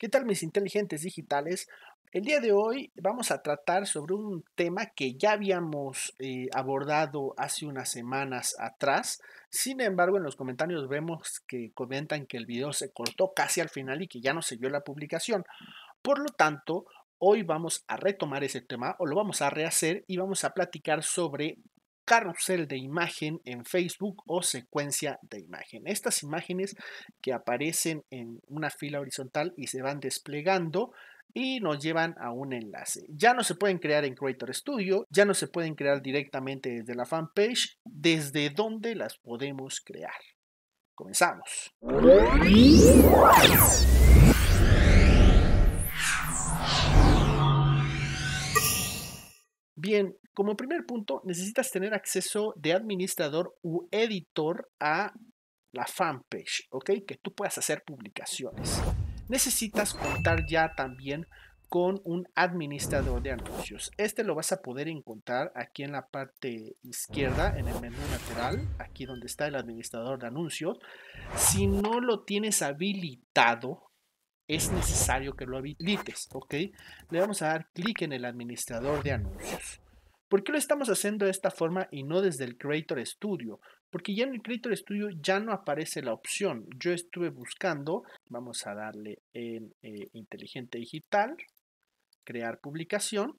¿Qué tal mis inteligentes digitales? El día de hoy vamos a tratar sobre un tema que ya habíamos eh, abordado hace unas semanas atrás. Sin embargo, en los comentarios vemos que comentan que el video se cortó casi al final y que ya no se vio la publicación. Por lo tanto, hoy vamos a retomar ese tema o lo vamos a rehacer y vamos a platicar sobre carrusel de imagen en Facebook o secuencia de imagen. Estas imágenes que aparecen en una fila horizontal y se van desplegando y nos llevan a un enlace. Ya no se pueden crear en Creator Studio, ya no se pueden crear directamente desde la fanpage, desde dónde las podemos crear. Comenzamos. Bien, como primer punto, necesitas tener acceso de administrador u editor a la fanpage, ¿ok? Que tú puedas hacer publicaciones. Necesitas contar ya también con un administrador de anuncios. Este lo vas a poder encontrar aquí en la parte izquierda, en el menú lateral, aquí donde está el administrador de anuncios. Si no lo tienes habilitado, es necesario que lo habilites, ¿ok? Le vamos a dar clic en el administrador de anuncios. ¿Por qué lo estamos haciendo de esta forma y no desde el Creator Studio? Porque ya en el Creator Studio ya no aparece la opción. Yo estuve buscando, vamos a darle en eh, inteligente digital, crear publicación,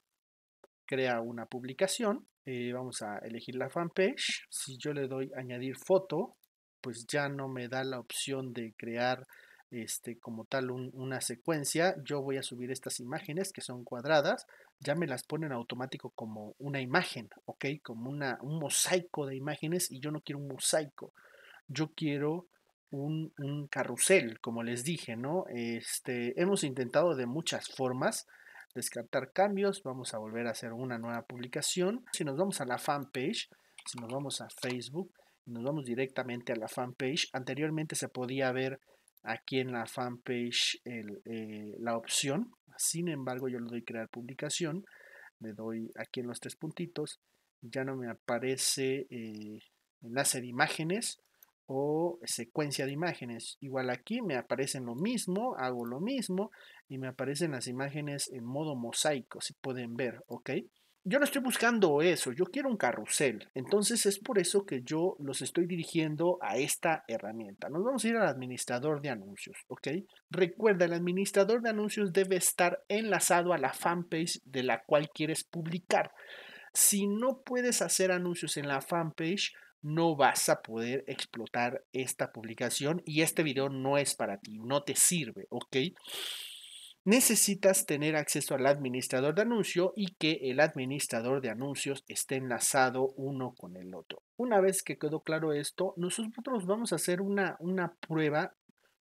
crea una publicación, eh, vamos a elegir la fanpage. Si yo le doy añadir foto, pues ya no me da la opción de crear este, como tal una secuencia, yo voy a subir estas imágenes que son cuadradas, ya me las ponen automático como una imagen, ¿ok? Como una, un mosaico de imágenes y yo no quiero un mosaico, yo quiero un, carrusel, como les dije, ¿no? Este, hemos intentado de muchas formas descartar cambios, vamos a volver a hacer una nueva publicación. Si nos vamos a la fanpage, si nos vamos a Facebook, nos vamos directamente a la fanpage, anteriormente se podía ver aquí en la fanpage eh, la opción. Sin embargo, yo le doy crear publicación. Le doy aquí en los tres puntitos. Ya no me aparece eh, enlace de imágenes o secuencia de imágenes. Igual aquí me aparecen lo mismo, hago lo mismo y me aparecen las imágenes en modo mosaico, si pueden ver, ¿ok? Yo no estoy buscando eso, yo quiero un carrusel. Entonces es por eso que yo los estoy dirigiendo a esta herramienta. Nos vamos a ir al administrador de anuncios, ¿ok? Recuerda, el administrador de anuncios debe estar enlazado a la fanpage de la cual quieres publicar. Si no puedes hacer anuncios en la fanpage, no vas a poder explotar esta publicación y este video no es para ti, no te sirve, ¿ok? necesitas tener acceso al administrador de anuncio y que el administrador de anuncios esté enlazado uno con el otro. Una vez que quedó claro esto, nosotros vamos a hacer una, una prueba.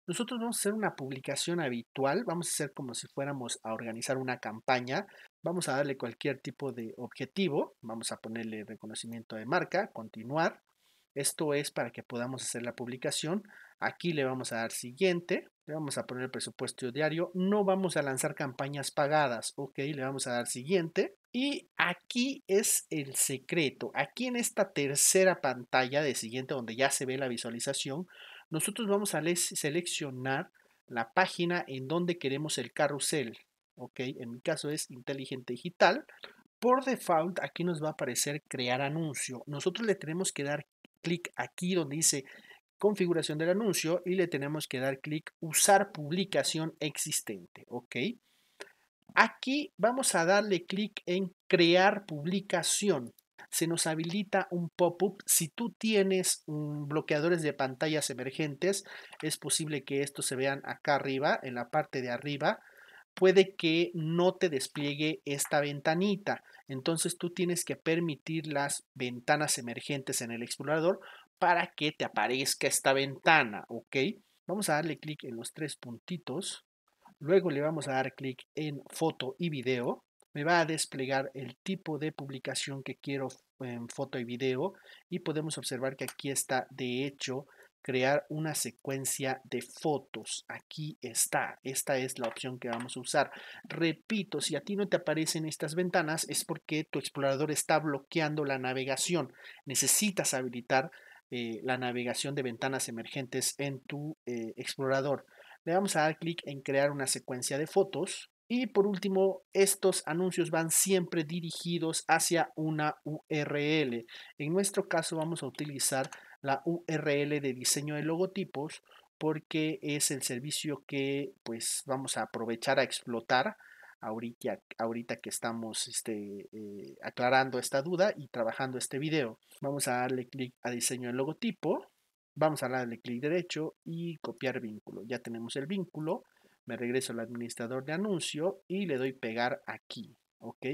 Nosotros vamos a hacer una publicación habitual, vamos a hacer como si fuéramos a organizar una campaña, vamos a darle cualquier tipo de objetivo, vamos a ponerle reconocimiento de marca, continuar, esto es para que podamos hacer la publicación. Aquí le vamos a dar siguiente, le vamos a poner el presupuesto diario. No vamos a lanzar campañas pagadas, ok, le vamos a dar siguiente. Y aquí es el secreto. Aquí en esta tercera pantalla de siguiente, donde ya se ve la visualización, nosotros vamos a seleccionar la página en donde queremos el carrusel. Ok, en mi caso es inteligente digital. Por default, aquí nos va a aparecer crear anuncio. Nosotros le tenemos que dar clic aquí donde dice configuración del anuncio y le tenemos que dar clic usar publicación existente, ¿ok? Aquí vamos a darle clic en crear publicación. Se nos habilita un pop-up. Si tú tienes bloqueadores de pantallas emergentes, es posible que estos se vean acá arriba, en la parte de arriba puede que no te despliegue esta ventanita. Entonces tú tienes que permitir las ventanas emergentes en el explorador para que te aparezca esta ventana, ¿ok? Vamos a darle clic en los tres puntitos. Luego le vamos a dar clic en foto y video. Me va a desplegar el tipo de publicación que quiero en em, foto y video. Y podemos observar que aquí está, de hecho, crear una secuencia de fotos. Aquí está. Esta es la opción que vamos a usar. Repito, si a ti no te aparecen estas ventanas es porque tu explorador está bloqueando la navegación. Necesitas habilitar eh, la navegación de ventanas emergentes en tu eh, explorador. Le vamos a dar clic en crear una secuencia de fotos. Y por último, estos anuncios van siempre dirigidos hacia una URL. En nuestro caso vamos a utilizar la URL de diseño de logotipos porque es el servicio que pues vamos a aprovechar a explotar ahorita, que estamos este, eh, aclarando esta duda y trabajando este video. Vamos a darle clic a diseño de logotipo, vamos a darle clic derecho y copiar vínculo. Ya tenemos el vínculo, me regreso al administrador de anuncio y le doy pegar aquí, ¿ok?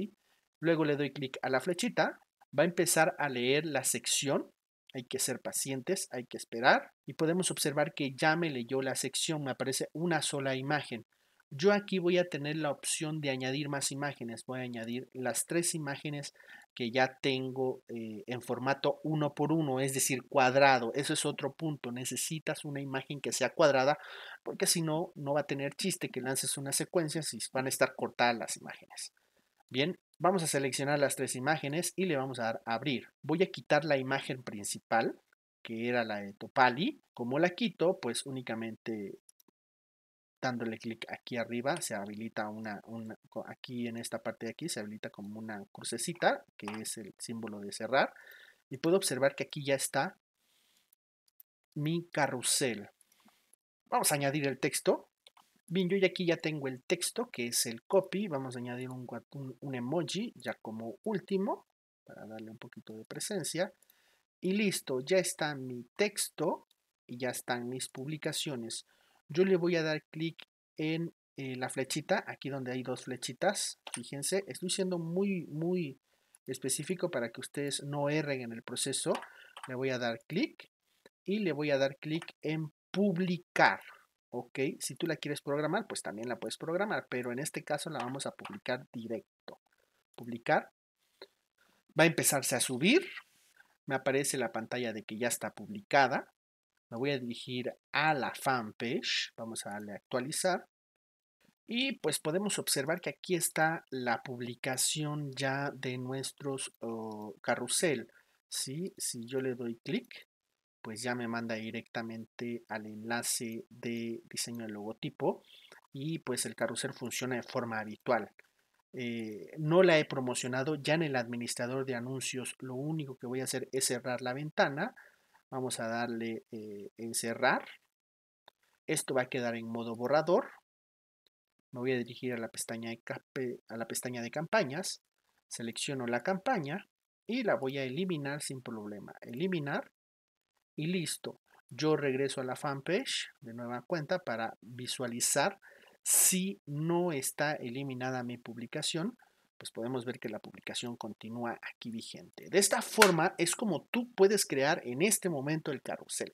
Luego le doy clic a la flechita, va a empezar a leer la sección hay que ser pacientes, hay que esperar y podemos observar que ya me leyó la sección, me aparece una sola imagen. Yo aquí voy a tener la opción de añadir más imágenes. Voy a añadir las tres imágenes que ya tengo eh, en formato uno por uno, es decir, cuadrado. Eso es otro punto. Necesitas una imagen que sea cuadrada porque si no, no va a tener chiste que lances una secuencia si van a estar cortadas las imágenes. Bien, vamos a seleccionar las tres imágenes y le vamos a dar abrir. Voy a quitar la imagen principal, que era la de Topali. Como la quito, pues únicamente dándole clic aquí arriba se habilita una, una, aquí en esta parte de aquí se habilita como una crucecita, que es el símbolo de cerrar. Y puedo observar que aquí ya está mi carrusel. Vamos a añadir el texto Bien, yo ya aquí ya tengo el texto, que es el copy. Vamos a añadir un, emoji ya como último, para darle un poquito de presencia. Y listo, ya está mi texto y ya están mis publicaciones. Yo le voy a dar clic en eh, la flechita, aquí donde hay dos flechitas. Fíjense, estoy siendo muy, muy específico para que ustedes no erren en el proceso. Le voy a dar clic y le voy a dar clic en publicar. ¿ok? Si tú la quieres programar, pues también la puedes programar, pero en este caso la vamos a publicar directo. Publicar. Va a empezarse a subir. Me aparece la pantalla de que ya está publicada. Me voy a dirigir a la fanpage. Vamos a darle actualizar. Y pues podemos observar que aquí está la publicación ya de nuestros oh, carrusel. ¿sí? Si yo le doy clic, pues ya me manda directamente al enlace de diseño de logotipo y pues el carrusel funciona de forma habitual. Eh, no la he promocionado ya en el administrador de anuncios. Lo único que voy a hacer es cerrar la ventana. Vamos a darle eh, en cerrar. Esto va a quedar en modo borrador. Me voy a dirigir a la pestaña de, a la pestaña de campañas. Selecciono la campaña y la voy a eliminar sin problema. Eliminar y listo. Yo regreso a la fanpage de nueva cuenta para visualizar si no está eliminada mi publicación, pues podemos ver que la publicación continúa aquí vigente. De esta forma es como tú puedes crear en este momento el carrusel.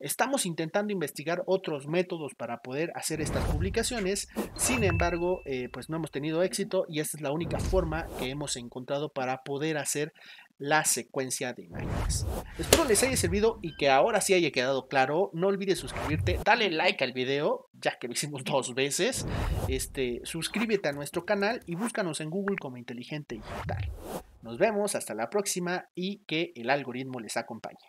Estamos intentando investigar otros métodos para poder hacer estas publicaciones, sin embargo, eh, pues no hemos tenido éxito y esta es la única forma que hemos encontrado para poder hacer la secuencia de imágenes. Espero les haya servido y que ahora sí haya quedado claro. No olvides suscribirte, dale like al video, ya que lo hicimos dos veces. Este, suscríbete a nuestro canal y búscanos en Google como Inteligente Digital. Nos vemos hasta la próxima y que el algoritmo les acompañe.